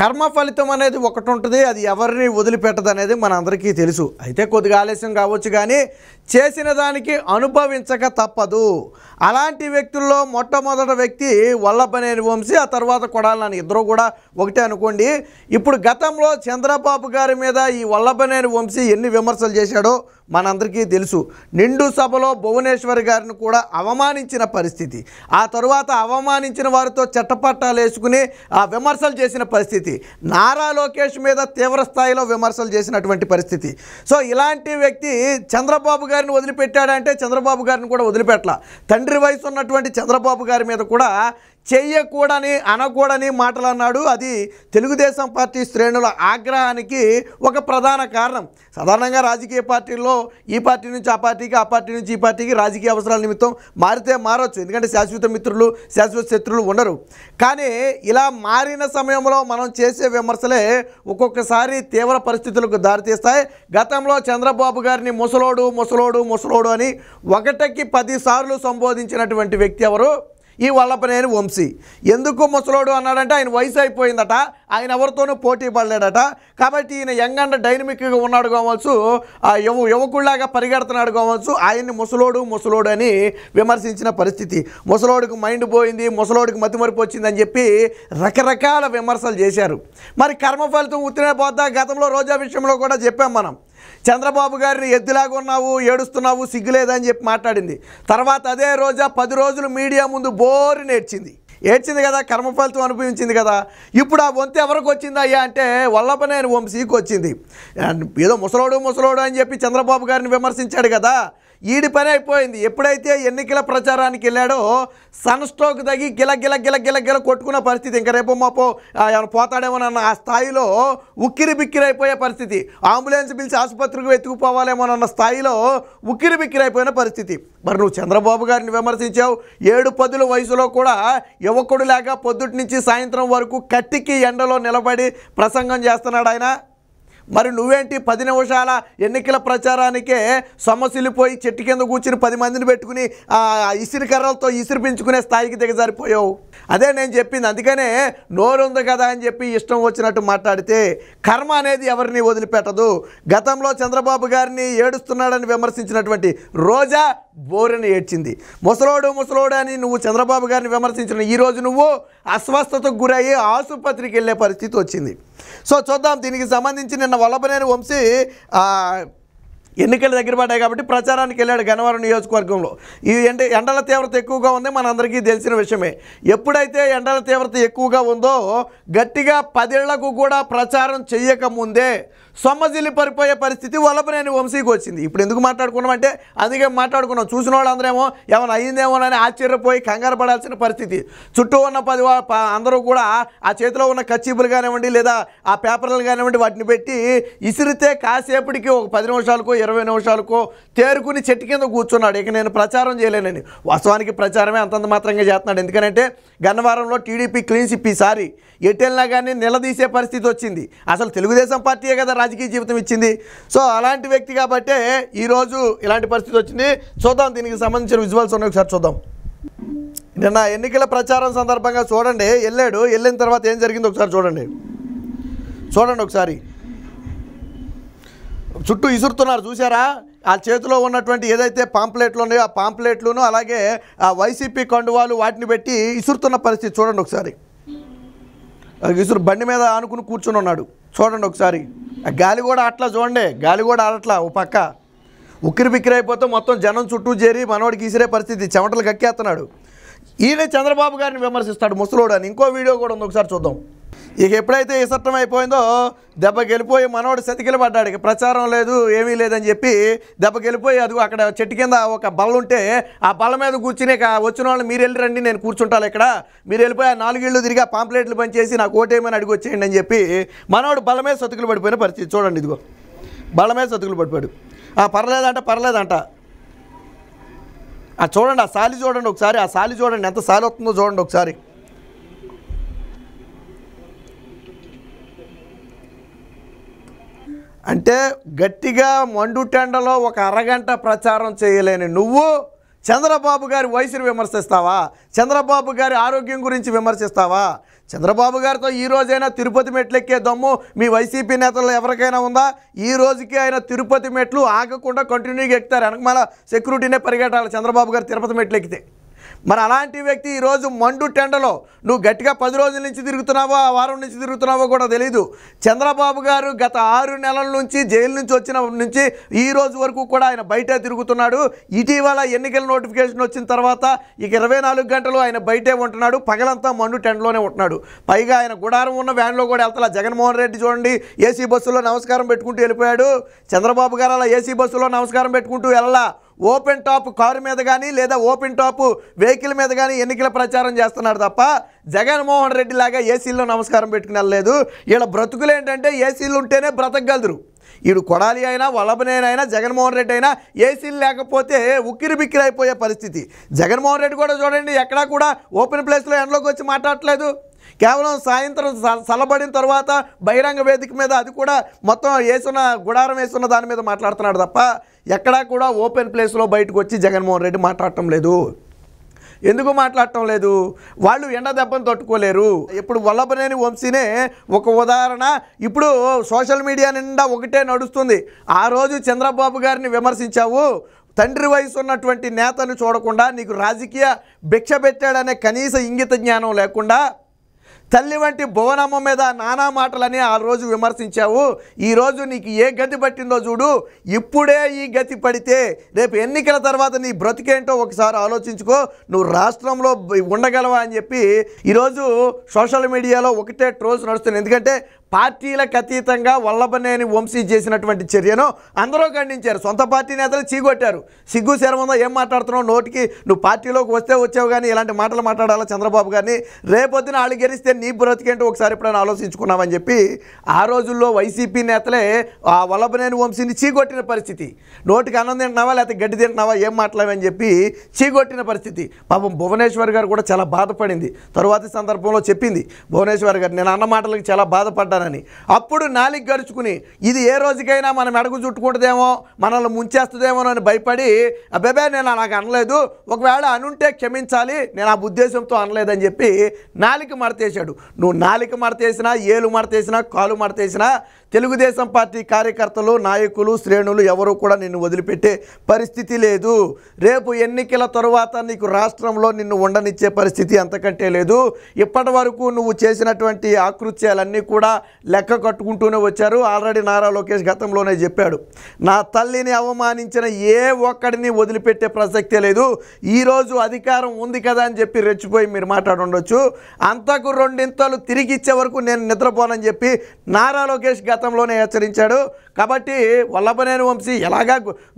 కర్మ ఫలితం అనేది ఒకటి ఉంటుంది అది ఎవరిని వదిలిపెట్టదు అనేది మనందరికీ తెలుసు అయితే కొద్దిగా ఆలస్యం కావచ్చు కానీ చేసిన దానికి అనుభవించక తప్పదు అలాంటి వ్యక్తుల్లో మొట్టమొదటి వ్యక్తి వల్లభనేని వంశీ ఆ తర్వాత కొడాలని ఇద్దరు కూడా ఒకటే అనుకోండి ఇప్పుడు గతంలో చంద్రబాబు గారి మీద ఈ వల్లభనేని వంశీ ఎన్ని విమర్శలు చేశాడో మనందరికీ తెలుసు నిండు సభలో భువనేశ్వరి గారిని కూడా అవమానించిన పరిస్థితి ఆ తరువాత అవమానించిన వారితో చట్టపట్టాలు వేసుకుని ఆ విమర్శలు చేసిన పరిస్థితి పరిస్థితి నారా లోకేష్ మీద తీవ్రస్థాయిలో విమర్శలు చేసినటువంటి పరిస్థితి సో ఇలాంటి వ్యక్తి చంద్రబాబు గారిని వదిలిపెట్టాడంటే చంద్రబాబు గారిని కూడా వదిలిపెట్టాల తండ్రి వయసు ఉన్నటువంటి చంద్రబాబు గారి మీద కూడా చేయకూడని అనకూడని మాటలు అన్నాడు అది తెలుగుదేశం పార్టీ శ్రేణుల ఆగ్రహానికి ఒక ప్రధాన కారణం సాధారణంగా రాజకీయ పార్టీల్లో ఈ పార్టీ నుంచి ఆ పార్టీకి ఆ పార్టీ నుంచి ఈ పార్టీకి రాజకీయ అవసరాల నిమిత్తం మారితే మారవచ్చు ఎందుకంటే శాశ్వత మిత్రులు శాశ్వత శత్రులు ఉండరు కానీ ఇలా మారిన సమయంలో మనం చేసే విమర్శలే ఒక్కొక్కసారి తీవ్ర పరిస్థితులకు దారితీస్తాయి గతంలో చంద్రబాబు గారిని ముసలోడు ముసలోడు ముసలోడు అని ఒకటికి పదిసార్లు సంబోధించినటువంటి వ్యక్తి ఎవరు ఈ వల్లపనేని వంశీ ఎందుకు ముసలోడు అన్నాడంటే ఆయన వయసు అయిపోయిందట ఆయన ఎవరితోనూ పోటీ పడలేడట కాబట్టి ఈయన యంగ్ అండ్ డైనమిక్గా ఉన్నాడు కావచ్చు యువ యువకుళ్లాగా పరిగెడుతున్నాడు కావచ్చు ఆయన్ని ముసలోడు ముసలోడు అని విమర్శించిన పరిస్థితి ముసలోడికి మైండ్ పోయింది ముసలోడికి మతిమరుపు వచ్చిందని చెప్పి రకరకాల విమర్శలు చేశారు మరి కర్మ ఫలితం ఉత్తినే పోతా గతంలో రోజా విషయంలో కూడా చెప్పాం మనం చంద్రబాబు గారిని ఎద్దులాగా ఉన్నావు ఏడుస్తున్నావు సిగ్గులేదని చెప్పి మాట్లాడింది తర్వాత అదే రోజా పది రోజులు మీడియా ముందు బో బోరుని నేర్చింది ఏడ్చింది కదా కర్మఫలితం అనుభవించింది కదా ఇప్పుడు ఆ వంతు ఎవరికి వచ్చింది అయ్యా అంటే వల్లభనేని వంశీకి వచ్చింది ఏదో ముసలోడు ముసలోడు అని చెప్పి చంద్రబాబు గారిని విమర్శించాడు కదా ఈడి పని అయిపోయింది ఎప్పుడైతే ఎన్నికల ప్రచారానికి వెళ్ళాడో సన్ స్ట్రోక్ తగి గిల గిల గిల గిల గిల కొట్టుకున్న పరిస్థితి ఇంకా రేపు మాపో అన్న ఆ స్థాయిలో ఉక్కిరి బిక్కిరైపోయే పరిస్థితి అంబులెన్స్ పిలిచి ఆసుపత్రికి వెతుకుపోవాలేమోనన్న స్థాయిలో ఉక్కిరి బిక్కిరైపోయిన పరిస్థితి మరి నువ్వు చంద్రబాబు గారిని విమర్శించావు ఏడు పదుల వయసులో కూడా యువకుడు లేక పొద్దుటి నుంచి సాయంత్రం వరకు కట్టికి ఎండలో నిలబడి ప్రసంగం చేస్తున్నాడు ఆయన మరి నువ్వేంటి పది నిమిషాల ఎన్నికల ప్రచారానికే సొమ్మసిల్లిపోయి చెట్టు కింద కూర్చుని పది మందిని పెట్టుకుని ఇసిరి కర్రలతో ఇసిరిపించుకునే స్థాయికి దిగజారిపోయావు అదే నేను చెప్పింది అందుకనే నోరుంది కదా అని చెప్పి ఇష్టం వచ్చినట్టు మాట్లాడితే కర్మ అనేది ఎవరిని వదిలిపెట్టదు గతంలో చంద్రబాబు గారిని ఏడుస్తున్నాడని విమర్శించినటువంటి రోజా బోరని ఏడ్చింది ముసలోడు ముసలోడు అని నువ్వు చంద్రబాబు గారిని విమర్శించిన ఈరోజు నువ్వు అస్వస్థతకు గురయ్యి ఆసుపత్రికి వెళ్ళే పరిస్థితి వచ్చింది సో చూద్దాం దీనికి సంబంధించి నిన్న వల్లభనేని వంశీ ఎన్నికలు దగ్గర పడ్డాయి కాబట్టి ప్రచారానికి వెళ్ళాడు గన్నవరం నియోజకవర్గంలో ఈ ఎండ ఎండల తీవ్రత ఎక్కువగా ఉంది మనందరికీ తెలిసిన విషయమే ఎప్పుడైతే ఎండల తీవ్రత ఎక్కువగా ఉందో గట్టిగా పదేళ్లకు కూడా ప్రచారం చేయకముందే సొమ్మజిల్లి పరిపోయే పరిస్థితి వలపనేని వంశీకి వచ్చింది ఇప్పుడు ఎందుకు మాట్లాడుకున్నాం అంటే అందుకే మాట్లాడుకున్నాం చూసిన వాళ్ళందరేమో ఏమైనా అని ఆశ్చర్యపోయి కంగారు పడాల్సిన పరిస్థితి చుట్టూ ఉన్న పది అందరూ కూడా ఆ చేతిలో ఉన్న కచ్చీపులు కానివ్వండి లేదా ఆ పేపర్లు కానివ్వండి వాటిని పెట్టి ఇసిరితే కాసేపటికి ఒక పది నిమిషాలకో ఇరవై నిమిషాలకో తేరుకుని చెట్టు కింద కూర్చున్నాడు ఇక నేను ప్రచారం చేయలేనని వాస్తవానికి ప్రచారమే అంతంత మాత్రంగా చేస్తున్నాడు ఎందుకంటే గన్నవరంలో టీడీపీ క్లీన్షిప్ ఈసారి ఎటెల్నా కానీ నిలదీసే పరిస్థితి వచ్చింది అసలు తెలుగుదేశం పార్టీయే కదా రాజకీయ జీవితం ఇచ్చింది సో అలాంటి వ్యక్తి కాబట్టే ఈరోజు ఇలాంటి పరిస్థితి వచ్చింది చూద్దాం దీనికి సంబంధించిన విజువల్స్ ఉన్నాయి ఒకసారి చూద్దాం నిన్న ఎన్నికల ప్రచారం సందర్భంగా చూడండి వెళ్ళాడు వెళ్ళిన తర్వాత ఏం జరిగింది ఒకసారి చూడండి చూడండి ఒకసారి చుట్టూ ఇసురుతున్నారు చూసారా ఆ చేతిలో ఉన్నటువంటి ఏదైతే పాంప్లెట్లు ఉన్నాయో ఆ పాంప్లెట్లను అలాగే ఆ వైసీపీ కండువాలు వాటిని పెట్టి ఇసురుతున్న పరిస్థితి చూడండి ఒకసారి ఇసురు బండి మీద ఆనుకుని కూర్చుని ఉన్నాడు చూడండి ఒకసారి గాలి కూడా అట్లా చూడండి గాలి కూడా ఆడట్లా ఓ పక్క ఉక్కిరి బిక్కిరి అయిపోతే మొత్తం జనం చుట్టూ చేరి మనవాడికి ఈసిరే పరిస్థితి చెమటలు కక్కేస్తున్నాడు ఈయనే చంద్రబాబు గారిని విమర్శిస్తాడు ముసలోడు అని ఇంకో వీడియో కూడా ఉంది ఒకసారి చూద్దాం ఇక ఎప్పుడైతే ఈ చట్టం అయిపోయిందో దెబ్బ గెలిపోయి మనోడు పడ్డాడు ఇక ప్రచారం లేదు ఏమీ లేదని చెప్పి దెబ్బ గెలిపోయి అది అక్కడ చెట్టు కింద ఒక బల్ల ఉంటే ఆ బల్ల మీద కూర్చుని వచ్చిన వాళ్ళు మీరు వెళ్ళి రండి నేను కూర్చుంటాను ఇక్కడ మీరు వెళ్ళిపోయి ఆ నాలుగేళ్ళు తిరిగి పాంప్లెట్లు పనిచేసి నాకు ఓటేమని అడిగి వచ్చేయండి అని చెప్పి మనోడు బల్ల మీద సతుకులు పడిపోయిన పరిస్థితి చూడండి ఇదిగో బల్ల మీద సతుకులు పడిపోయాడు పర్లేదంట పర్లేదంట చూడండి ఆ సాలి చూడండి ఒకసారి ఆ సాలి చూడండి ఎంత సాలి వస్తుందో చూడండి ఒకసారి అంటే గట్టిగా మండుటెండలో ఒక అరగంట ప్రచారం చేయలేని నువ్వు చంద్రబాబు గారి వయసును విమర్శిస్తావా చంద్రబాబు గారి ఆరోగ్యం గురించి విమర్శిస్తావా చంద్రబాబు గారితో ఈ రోజైనా తిరుపతి మెట్లెక్కే దమ్ము మీ వైసీపీ నేతల్లో ఎవరికైనా ఉందా ఈ రోజుకి ఆయన తిరుపతి మెట్లు ఆగకుండా కంటిన్యూగా ఎక్కుతారు వెనకమాల సెక్యూరిటీనే పరిగెట్టాలి చంద్రబాబు గారు తిరుపతి మెట్లు ఎక్కితే మరి అలాంటి వ్యక్తి ఈరోజు మండు టెండలో నువ్వు గట్టిగా పది రోజుల నుంచి తిరుగుతున్నావో ఆ వారం నుంచి తిరుగుతున్నావో కూడా తెలియదు చంద్రబాబు గారు గత ఆరు నెలల నుంచి జైలు నుంచి వచ్చిన నుంచి ఈ రోజు వరకు కూడా ఆయన బయటే తిరుగుతున్నాడు ఇటీవల ఎన్నికల నోటిఫికేషన్ వచ్చిన తర్వాత ఇక ఇరవై గంటలు ఆయన బయటే ఉంటున్నాడు పగలంతా మండు టెండలోనే ఉంటున్నాడు పైగా ఆయన గుడారం ఉన్న వ్యాన్లో కూడా వెళ్తలా జగన్మోహన్ రెడ్డి చూడండి ఏసీ బస్సులో నమస్కారం పెట్టుకుంటూ వెళ్ళిపోయాడు చంద్రబాబు గారు అలా ఏసీ బస్సులో నమస్కారం పెట్టుకుంటూ వెళ్ళలా ఓపెన్ టాప్ కారు మీద కానీ లేదా ఓపెన్ టాప్ వెహికల్ మీద కానీ ఎన్నికల ప్రచారం చేస్తున్నాడు తప్ప జగన్మోహన్ రెడ్డి లాగా ఏసీల్లో నమస్కారం పెట్టుకుని వెళ్ళలేదు వీళ్ళ బ్రతుకులు ఏంటంటే ఏసీలు ఉంటేనే బ్రతకగలరు వీడు కొడాలి అయినా వల్లభనేనైనా జగన్మోహన్ రెడ్డి అయినా ఏసీలు లేకపోతే ఉక్కిరి బిక్కిరి అయిపోయే పరిస్థితి జగన్మోహన్ రెడ్డి కూడా చూడండి ఎక్కడా కూడా ఓపెన్ ప్లేస్లో ఎండలోకి వచ్చి మాట్లాడట్లేదు కేవలం సాయంత్రం సలబడిన తర్వాత బహిరంగ వేదిక మీద అది కూడా మొత్తం వేసున్న గుడారం వేసున్న దాని మీద మాట్లాడుతున్నాడు తప్ప ఎక్కడా కూడా ఓపెన్ ప్లేస్లో బయటకు వచ్చి జగన్మోహన్ రెడ్డి మాట్లాడటం లేదు ఎందుకు మాట్లాడటం లేదు వాళ్ళు ఎండ దెబ్బను తట్టుకోలేరు ఇప్పుడు వల్లభనేని వంశీనే ఒక ఉదాహరణ ఇప్పుడు సోషల్ మీడియా నిండా ఒకటే నడుస్తుంది ఆ రోజు చంద్రబాబు గారిని విమర్శించావు తండ్రి వయసు ఉన్నటువంటి నేతను చూడకుండా నీకు రాజకీయ భిక్ష పెట్టాడనే కనీస ఇంగిత జ్ఞానం లేకుండా తల్లి వంటి భువనమ్మ మీద నానా మాటలని ఆ రోజు విమర్శించావు ఈరోజు నీకు ఏ గతి పట్టిందో చూడు ఇప్పుడే ఈ గతి పడితే రేపు ఎన్నికల తర్వాత నీ బ్రతికేంటో ఒకసారి ఆలోచించుకో నువ్వు రాష్ట్రంలో ఉండగలవా అని చెప్పి ఈరోజు సోషల్ మీడియాలో ఒకటే ట్రోల్స్ నడుస్తుంది ఎందుకంటే పార్టీలకు అతీతంగా వల్లభనేని వంశీ చేసినటువంటి చర్యను అందరూ ఖండించారు సొంత పార్టీ నేతలు చీగొట్టారు సిగ్గు శర్మందో ఏం మాట్లాడుతున్నావు నోటికి నువ్వు పార్టీలోకి వస్తే వచ్చావు కానీ ఇలాంటి మాటలు మాట్లాడాలా చంద్రబాబు గారిని రేపొద్దున వాళ్ళు గెలిస్తే నీ బ్రతికేంటో ఒకసారి ఎప్పుడైనా ఆలోచించుకున్నామని చెప్పి ఆ రోజుల్లో వైసీపీ నేతలే ఆ వల్లభనేని వంశీని చీగొట్టిన పరిస్థితి నోటికి అన్నం తింటున్నావా లేకపోతే గడ్డి తింటున్నావా ఏం మాట్లాడమని చెప్పి చీగొట్టిన పరిస్థితి పాపం భువనేశ్వర్ గారు కూడా చాలా బాధపడింది తరువాతి సందర్భంలో చెప్పింది భువనేశ్వర్ గారు నేను అన్న మాటలకు చాలా బాధపడ్డాను చేస్తారని అప్పుడు నాలిక గడుచుకుని ఇది ఏ రోజుకైనా మనం అడుగు చుట్టుకుంటుందేమో మనల్ని ముంచేస్తుందేమో అని భయపడి అబ్బాబే నేను నాకు అనలేదు ఒకవేళ అనుంటే క్షమించాలి నేను ఆ ఉద్దేశంతో అనలేదని చెప్పి నాలిక మడతేశాడు నువ్వు నాలిక మడతేసినా ఏలు మడతేసినా కాలు మడతేసినా తెలుగుదేశం పార్టీ కార్యకర్తలు నాయకులు శ్రేణులు ఎవరు కూడా నిన్ను వదిలిపెట్టే పరిస్థితి లేదు రేపు ఎన్నికల తరువాత నీకు రాష్ట్రంలో నిన్ను ఉండనిచ్చే పరిస్థితి అంతకంటే లేదు ఇప్పటి వరకు నువ్వు చేసినటువంటి ఆకృత్యాలన్నీ కూడా లెక్క కట్టుకుంటూనే వచ్చారు ఆల్రెడీ నారా లోకేష్ గతంలోనే చెప్పాడు నా తల్లిని అవమానించిన ఏ ఒక్కడిని వదిలిపెట్టే ప్రసక్తే లేదు ఈరోజు అధికారం ఉంది కదా అని చెప్పి రెచ్చిపోయి మీరు మాట్లాడుండొచ్చు అంతకు రెండింతలు తిరిగి ఇచ్చే వరకు నేను నిద్రపోనని చెప్పి నారా లోకేష్ గతంలోనే హెచ్చరించాడు కాబట్టి వల్లభనేని వంశీ ఎలాగా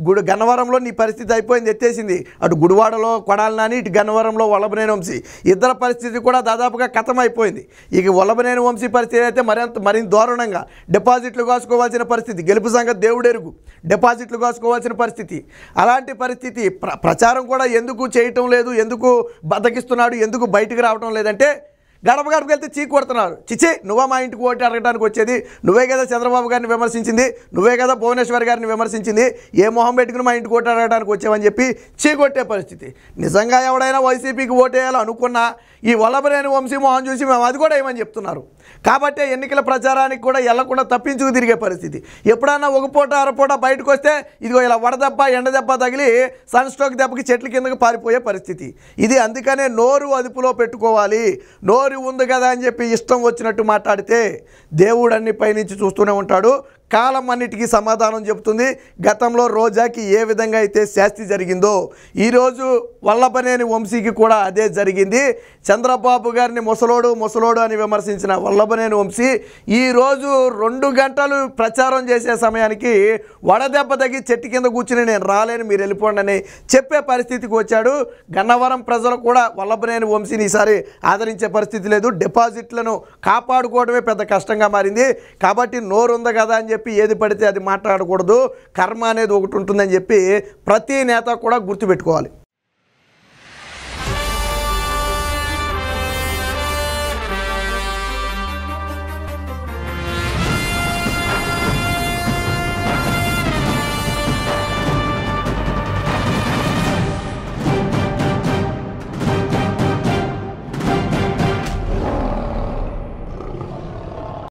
గుడి గన్నవరంలో నీ పరిస్థితి అయిపోయింది ఎత్తేసింది అటు గుడివాడలో కొడాలి నాని ఇటు గన్నవరంలో వల్లభనేని వంశీ ఇద్దరు పరిస్థితి కూడా దాదాపుగా కథం అయిపోయింది ఇక వల్లభనేని వంశీ పరిస్థితి అయితే మరింత మరింత దారుణంగా డిపాజిట్లు కాసుకోవాల్సిన పరిస్థితి గెలుపు సంగతి దేవుడెరుగు డిపాజిట్లు కాసుకోవాల్సిన పరిస్థితి అలాంటి పరిస్థితి ప్ర ప్రచారం కూడా ఎందుకు చేయటం లేదు ఎందుకు బతకిస్తున్నాడు ఎందుకు బయటకు రావటం లేదంటే గడప గడపకి వెళ్తే చీకు కొడుతున్నారు చిచి నువ్వా మా ఇంటికి ఓటు అడగడానికి వచ్చేది నువ్వే కదా చంద్రబాబు గారిని విమర్శించింది నువ్వే కదా భువనేశ్వర్ గారిని విమర్శించింది ఏ మొహం పెట్టుకుని మా ఇంటికి ఓటు అడగడానికి వచ్చామని చెప్పి చీకొట్టే పరిస్థితి నిజంగా ఎవడైనా వైసీపీకి ఓటేయాలి అనుకున్నా ఈ వల్లభరేని వంశీ మొహం చూసి మేము అది కూడా ఏమని చెప్తున్నారు కాబట్టి ఎన్నికల ప్రచారానికి కూడా వెళ్లకుండా తప్పించుకు తిరిగే పరిస్థితి ఎప్పుడన్నా ఒక పూట అరపూట బయటకు వస్తే ఇదిగో ఇలా వడదెబ్బ ఎండదెబ్బ తగిలి సన్ స్ట్రోక్ దెబ్బకి చెట్ల కిందకు పారిపోయే పరిస్థితి ఇది అందుకనే నోరు అదుపులో పెట్టుకోవాలి నోరు కోరి ఉంది కదా అని చెప్పి ఇష్టం వచ్చినట్టు మాట్లాడితే దేవుడు అన్ని పైనుంచి చూస్తూనే ఉంటాడు కాలం అన్నిటికీ సమాధానం చెబుతుంది గతంలో రోజాకి ఏ విధంగా అయితే శాస్తి జరిగిందో ఈరోజు వల్లభనేని వంశీకి కూడా అదే జరిగింది చంద్రబాబు గారిని ముసలోడు ముసలోడు అని విమర్శించిన వల్లభనేని వంశీ ఈరోజు రెండు గంటలు ప్రచారం చేసే సమయానికి వడదెబ్బ తగ్గి చెట్టు కింద కూర్చుని నేను రాలేను మీరు వెళ్ళిపోండి అని చెప్పే పరిస్థితికి వచ్చాడు గన్నవరం ప్రజలు కూడా వల్లభనేని వంశీని ఈసారి ఆదరించే పరిస్థితి లేదు డిపాజిట్లను కాపాడుకోవడమే పెద్ద కష్టంగా మారింది కాబట్టి నోరుంద కదా అని చెప్పి చెప్పి ఏది పడితే అది మాట్లాడకూడదు కర్మ అనేది ఒకటి ఉంటుందని చెప్పి ప్రతి నేత కూడా గుర్తుపెట్టుకోవాలి